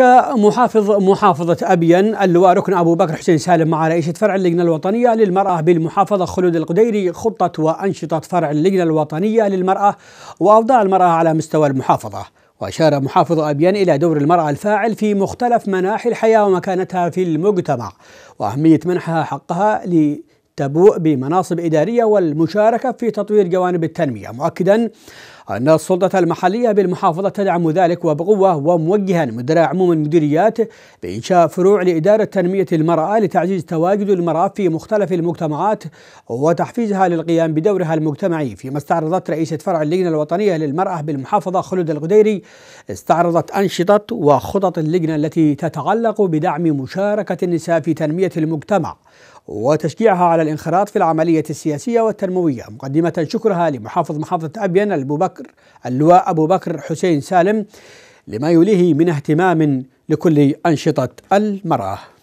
ناقش محافظ محافظة أبين اللواء ركن أبو بكر حسين سالم مع رئيسة فرع اللجنة الوطنية للمرأة بالمحافظة خلود القديري خطة وأنشطة فرع اللجنة الوطنية للمرأة وأوضاع المرأة على مستوى المحافظة وأشار محافظ أبيان إلى دور المرأة الفاعل في مختلف مناحي الحياة ومكانتها في المجتمع وأهمية منحها حقها ل تبوء بمناصب إدارية والمشاركة في تطوير جوانب التنمية مؤكدا أن السلطة المحلية بالمحافظة تدعم ذلك وبقوة وموجها مدراء عموم المديريات بإنشاء فروع لإدارة تنمية المرأة لتعزيز تواجد المرأة في مختلف المجتمعات وتحفيزها للقيام بدورها المجتمعي فيما استعرضت رئيسة فرع اللجنة الوطنية للمرأة بالمحافظة خلود الغديري استعرضت أنشطة وخطط اللجنة التي تتعلق بدعم مشاركة النساء في تنمية المجتمع وتشجيعها على الانخراط في العملية السياسية والتنموية مقدمة شكرها لمحافظ محافظة أبين أبو بكر اللواء أبو بكر حسين سالم لما يوليه من اهتمام لكل أنشطة المرأة